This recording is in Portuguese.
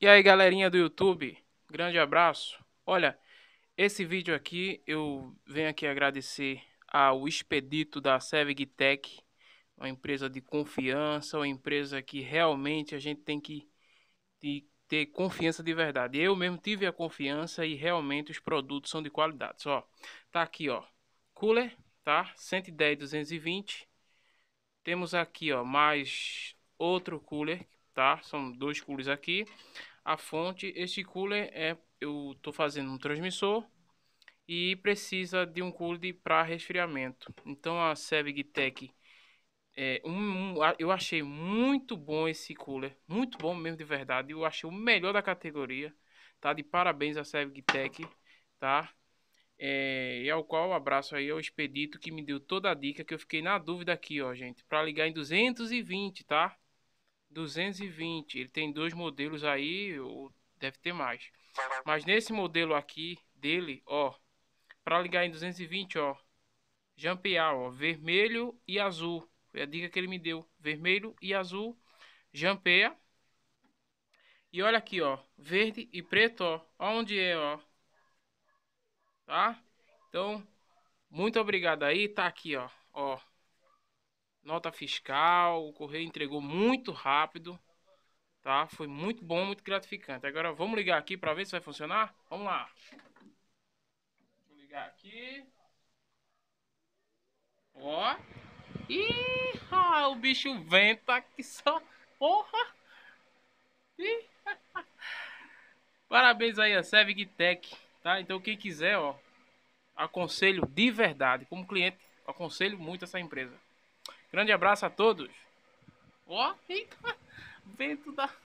E aí, galerinha do YouTube, grande abraço. Olha, esse vídeo aqui eu venho aqui agradecer ao Expedito da Sevig Tech, uma empresa de confiança, uma empresa que realmente a gente tem que ter confiança de verdade. Eu mesmo tive a confiança e realmente os produtos são de qualidade. Só tá aqui, ó, cooler, tá? 110 220. Temos aqui, ó, mais outro cooler tá? São dois coolers aqui. A fonte, esse cooler é, eu tô fazendo um transmissor e precisa de um cooler para resfriamento. Então a Sevig Tech é, um, um, eu achei muito bom esse cooler, muito bom mesmo de verdade. Eu achei o melhor da categoria, tá? De parabéns a Sevig Tech, tá? É, e ao qual abraço aí ao Expedito que me deu toda a dica que eu fiquei na dúvida aqui, ó, gente, para ligar em 220, tá? 220. Ele tem dois modelos aí, ou deve ter mais. Mas nesse modelo aqui dele, ó, para ligar em 220, ó, jampear, ó, vermelho e azul. Foi a dica que ele me deu, vermelho e azul, jampeia. E olha aqui, ó, verde e preto, ó, onde é, ó. Tá? Então, muito obrigado aí, tá aqui, ó, ó nota fiscal, o correio entregou muito rápido, tá? Foi muito bom, muito gratificante. Agora vamos ligar aqui para ver se vai funcionar? Vamos lá. Vou ligar aqui. Ó. Ih, ah, o bicho venta que só. Porra! Ih. Parabéns aí a Tech, tá? Então quem quiser, ó, aconselho de verdade, como cliente, aconselho muito essa empresa. Grande abraço a todos. Ó, oh, eita, vento da.